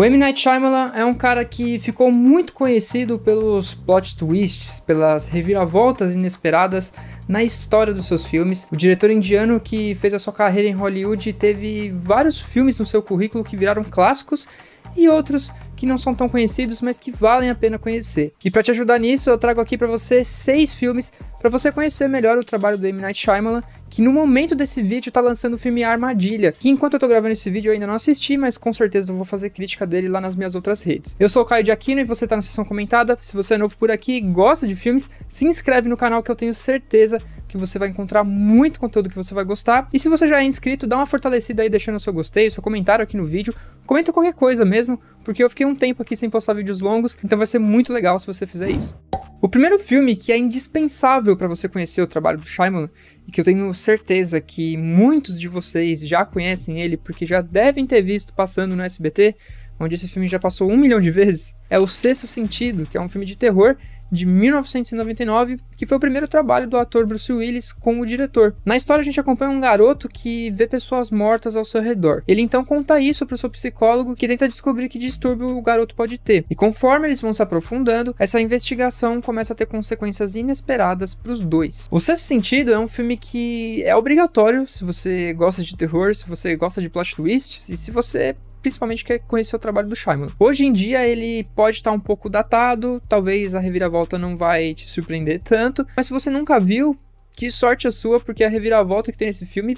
O M. Night Shyamalan é um cara que ficou muito conhecido pelos plot twists, pelas reviravoltas inesperadas na história dos seus filmes. O diretor indiano que fez a sua carreira em Hollywood teve vários filmes no seu currículo que viraram clássicos e outros que não são tão conhecidos, mas que valem a pena conhecer. E para te ajudar nisso, eu trago aqui para você seis filmes para você conhecer melhor o trabalho do M. Night Shyamalan, que no momento desse vídeo tá lançando o filme Armadilha, que enquanto eu tô gravando esse vídeo eu ainda não assisti, mas com certeza eu vou fazer crítica dele lá nas minhas outras redes. Eu sou o Caio de Aquino e você tá na sessão comentada. Se você é novo por aqui e gosta de filmes, se inscreve no canal que eu tenho certeza que você vai encontrar muito conteúdo que você vai gostar. E se você já é inscrito, dá uma fortalecida aí deixando o seu gostei, o seu comentário aqui no vídeo, comenta qualquer coisa mesmo, porque eu fiquei um tempo aqui sem postar vídeos longos, então vai ser muito legal se você fizer isso. O primeiro filme que é indispensável para você conhecer o trabalho do Shyamalan, e que eu tenho certeza que muitos de vocês já conhecem ele porque já devem ter visto passando no SBT, onde esse filme já passou um milhão de vezes, é O Sexto Sentido, que é um filme de terror de 1999, que foi o primeiro trabalho do ator Bruce Willis com o diretor. Na história, a gente acompanha um garoto que vê pessoas mortas ao seu redor. Ele então conta isso para o seu psicólogo, que tenta descobrir que distúrbio o garoto pode ter. E conforme eles vão se aprofundando, essa investigação começa a ter consequências inesperadas para os dois. O Sexto Sentido é um filme que é obrigatório se você gosta de terror, se você gosta de plot twists e se você principalmente quer conhecer o trabalho do Shyamalan. Hoje em dia ele pode estar tá um pouco datado, talvez a reviravolta não vai te surpreender tanto, mas se você nunca viu, que sorte a sua, porque a reviravolta que tem nesse filme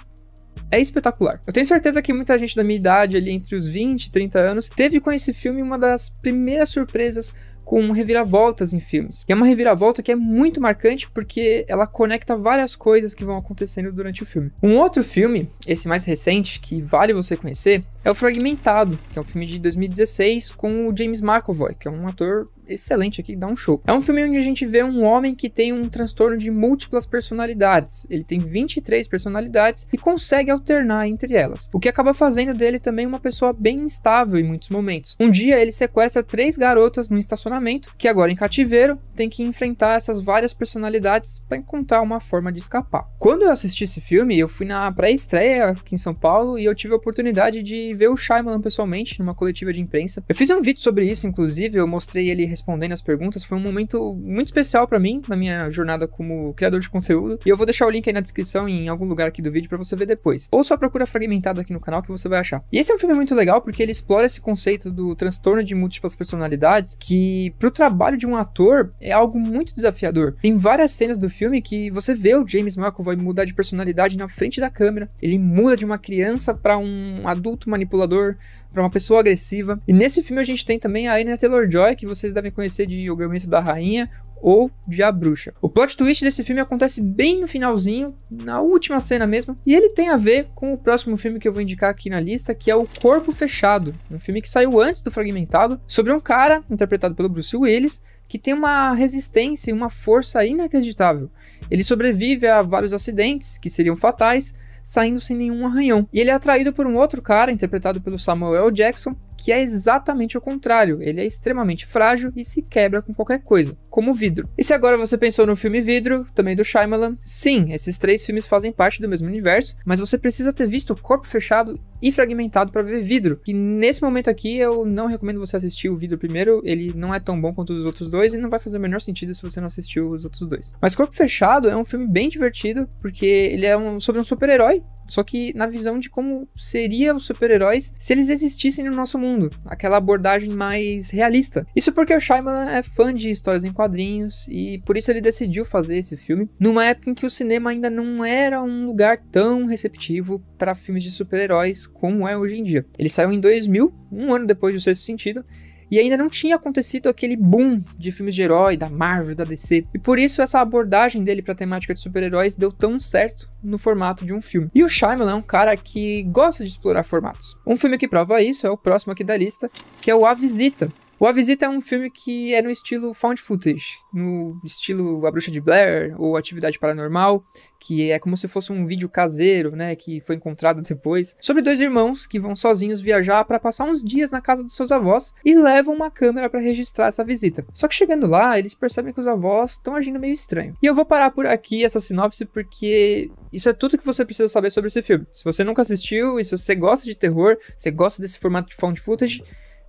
é espetacular. Eu tenho certeza que muita gente da minha idade, ali entre os 20 e 30 anos, teve com esse filme uma das primeiras surpresas com reviravoltas em filmes. E é uma reviravolta que é muito marcante porque ela conecta várias coisas que vão acontecendo durante o filme. Um outro filme, esse mais recente, que vale você conhecer, é o Fragmentado, que é um filme de 2016 com o James McAvoy, que é um ator excelente aqui, dá um show. É um filme onde a gente vê um homem que tem um transtorno de múltiplas personalidades. Ele tem 23 personalidades e consegue alternar entre elas, o que acaba fazendo dele também uma pessoa bem instável em muitos momentos. Um dia ele sequestra três garotas num estacionamento que agora em cativeiro tem que enfrentar essas várias personalidades para encontrar uma forma de escapar. Quando eu assisti esse filme, eu fui na pré-estreia aqui em São Paulo e eu tive a oportunidade de ver o Shyamalan pessoalmente numa coletiva de imprensa. Eu fiz um vídeo sobre isso, inclusive, eu mostrei ele respondendo as perguntas. Foi um momento muito especial para mim na minha jornada como criador de conteúdo. E eu vou deixar o link aí na descrição em algum lugar aqui do vídeo para você ver depois. Ou só procura fragmentado aqui no canal que você vai achar. E esse é um filme muito legal porque ele explora esse conceito do transtorno de múltiplas personalidades que para pro trabalho de um ator é algo muito desafiador. Tem várias cenas do filme que você vê o James McAvoy mudar de personalidade na frente da câmera. Ele muda de uma criança para um adulto manipulador, para uma pessoa agressiva. E nesse filme a gente tem também a Anya Taylor-Joy, que vocês devem conhecer de O Gambito da Rainha, ou de A Bruxa. O plot twist desse filme acontece bem no finalzinho, na última cena mesmo, e ele tem a ver com o próximo filme que eu vou indicar aqui na lista, que é O Corpo Fechado, um filme que saiu antes do Fragmentado, sobre um cara, interpretado pelo Bruce Willis, que tem uma resistência e uma força inacreditável. Ele sobrevive a vários acidentes que seriam fatais, saindo sem nenhum arranhão. E ele é atraído por um outro cara, interpretado pelo Samuel L. Jackson, que é exatamente o contrário, ele é extremamente frágil e se quebra com qualquer coisa, como vidro. E se agora você pensou no filme Vidro, também do Shyamalan, sim, esses três filmes fazem parte do mesmo universo, mas você precisa ter visto Corpo Fechado e Fragmentado para ver Vidro, que nesse momento aqui eu não recomendo você assistir o Vidro primeiro, ele não é tão bom quanto os outros dois e não vai fazer o menor sentido se você não assistiu os outros dois. Mas Corpo Fechado é um filme bem divertido, porque ele é um, sobre um super-herói só que na visão de como seria os super-heróis se eles existissem no nosso mundo, aquela abordagem mais realista. Isso porque o Shyamalan é fã de histórias em quadrinhos e por isso ele decidiu fazer esse filme numa época em que o cinema ainda não era um lugar tão receptivo para filmes de super-heróis como é hoje em dia. Ele saiu em 2000, um ano depois do Sexto Sentido, e ainda não tinha acontecido aquele boom de filmes de herói da Marvel, da DC. E por isso essa abordagem dele para a temática de super-heróis deu tão certo no formato de um filme. E o Shyamalan é um cara que gosta de explorar formatos. Um filme que prova isso é o próximo aqui da lista, que é o A Visita, o A Visita é um filme que é no estilo found footage, no estilo A Bruxa de Blair ou Atividade Paranormal, que é como se fosse um vídeo caseiro, né, que foi encontrado depois, sobre dois irmãos que vão sozinhos viajar para passar uns dias na casa dos seus avós e levam uma câmera para registrar essa visita. Só que chegando lá, eles percebem que os avós estão agindo meio estranho. E eu vou parar por aqui essa sinopse porque isso é tudo que você precisa saber sobre esse filme. Se você nunca assistiu e se você gosta de terror, você gosta desse formato de found footage,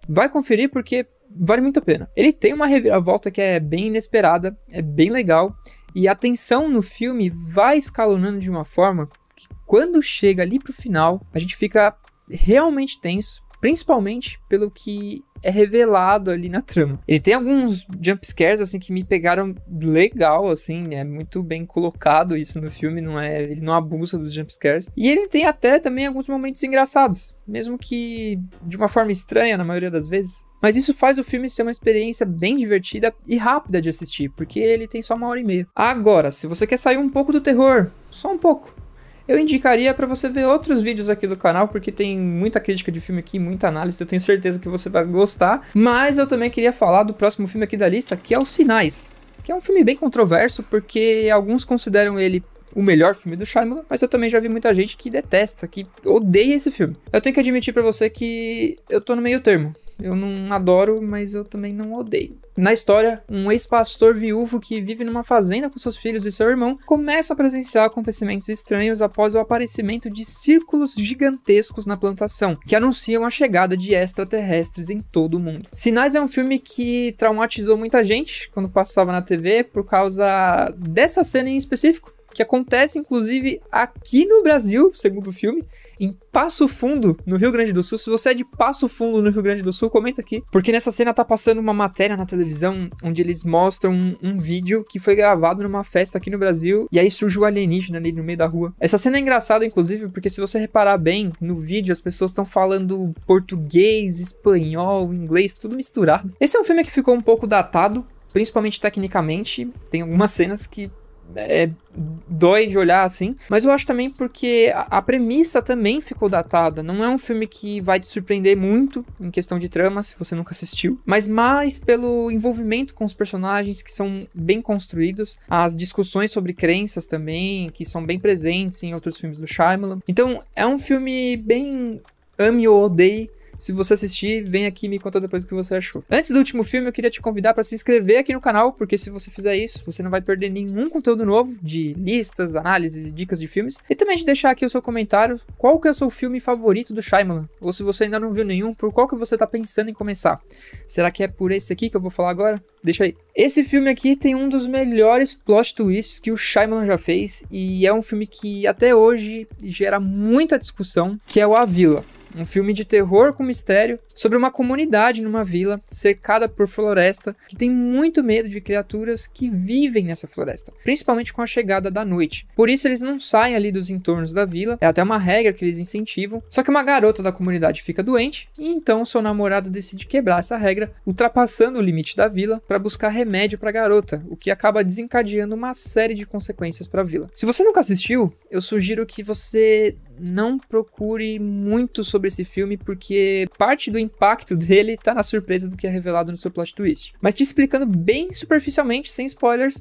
vai conferir porque vale muito a pena. Ele tem uma reviravolta que é bem inesperada, é bem legal, e a tensão no filme vai escalonando de uma forma que quando chega ali pro final, a gente fica realmente tenso, principalmente pelo que é revelado ali na trama. Ele tem alguns jump scares assim que me pegaram legal assim, é muito bem colocado isso no filme, não é, ele não abusa dos jump scares. E ele tem até também alguns momentos engraçados, mesmo que de uma forma estranha na maioria das vezes. Mas isso faz o filme ser uma experiência bem divertida e rápida de assistir, porque ele tem só uma hora e meia. Agora, se você quer sair um pouco do terror, só um pouco, eu indicaria para você ver outros vídeos aqui do canal, porque tem muita crítica de filme aqui, muita análise, eu tenho certeza que você vai gostar. Mas eu também queria falar do próximo filme aqui da lista, que é Os Sinais. Que é um filme bem controverso, porque alguns consideram ele o melhor filme do Shyamalan, mas eu também já vi muita gente que detesta, que odeia esse filme. Eu tenho que admitir para você que eu tô no meio termo. Eu não adoro, mas eu também não odeio. Na história, um ex-pastor viúvo que vive numa fazenda com seus filhos e seu irmão começa a presenciar acontecimentos estranhos após o aparecimento de círculos gigantescos na plantação, que anunciam a chegada de extraterrestres em todo o mundo. Sinais é um filme que traumatizou muita gente quando passava na TV por causa dessa cena em específico que acontece inclusive aqui no Brasil, segundo o filme, em Passo Fundo, no Rio Grande do Sul. Se você é de Passo Fundo, no Rio Grande do Sul, comenta aqui. Porque nessa cena tá passando uma matéria na televisão onde eles mostram um, um vídeo que foi gravado numa festa aqui no Brasil e aí surge o alienígena ali no meio da rua. Essa cena é engraçada, inclusive, porque se você reparar bem, no vídeo as pessoas estão falando português, espanhol, inglês, tudo misturado. Esse é um filme que ficou um pouco datado, principalmente tecnicamente. Tem algumas cenas que é, dói de olhar assim, mas eu acho também porque a, a, premissa também ficou datada. Não é um filme que vai te surpreender muito em questão de trama, se você nunca assistiu, mas mais pelo envolvimento com os personagens que são bem construídos, as discussões sobre crenças também, que são bem presentes em outros filmes do Shyamalan. Então é um filme bem ame ou odeie se você assistir, vem aqui e me conta depois o que você achou. Antes do último filme, eu queria te convidar para se inscrever aqui no canal, porque se você fizer isso, você não vai perder nenhum conteúdo novo de listas, análises, dicas de filmes. E também de deixar aqui o seu comentário, qual que é o seu filme favorito do Shyamalan? Ou se você ainda não viu nenhum, por qual que você está pensando em começar? Será que é por esse aqui que eu vou falar agora? Deixa aí. Esse filme aqui tem um dos melhores plot twists que o Shyamalan já fez e é um filme que até hoje gera muita discussão, que é o A Vila um filme de terror com mistério sobre uma comunidade numa vila cercada por floresta que tem muito medo de criaturas que vivem nessa floresta, principalmente com a chegada da noite. Por isso eles não saem ali dos entornos da vila, é até uma regra que eles incentivam. Só que uma garota da comunidade fica doente e então seu namorado decide quebrar essa regra, ultrapassando o limite da vila para buscar remédio para a garota, o que acaba desencadeando uma série de consequências para a vila. Se você nunca assistiu, eu sugiro que você não procure muito sobre esse filme, porque parte do impacto dele tá na surpresa do que é revelado no seu plot twist. Mas te explicando bem superficialmente, sem spoilers,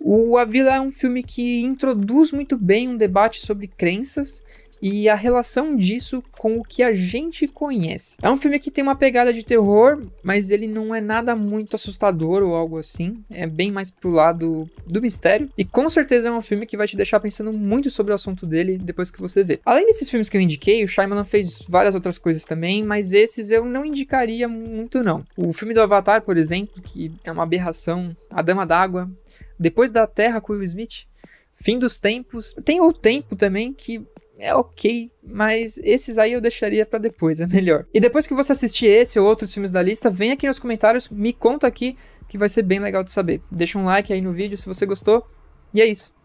o A Vila é um filme que introduz muito bem um debate sobre crenças, e a relação disso com o que a gente conhece. É um filme que tem uma pegada de terror, mas ele não é nada muito assustador ou algo assim. É bem mais pro lado do mistério. E com certeza é um filme que vai te deixar pensando muito sobre o assunto dele depois que você vê. Além desses filmes que eu indiquei, o Shyamalan fez várias outras coisas também, mas esses eu não indicaria muito não. O filme do Avatar, por exemplo, que é uma aberração, A Dama d'Água, Depois da Terra com Will Smith, Fim dos Tempos. Tem O Tempo também, que é ok, mas esses aí eu deixaria para depois, é melhor. E depois que você assistir esse ou outros filmes da lista, vem aqui nos comentários, me conta aqui, que vai ser bem legal de saber. Deixa um like aí no vídeo se você gostou. E é isso.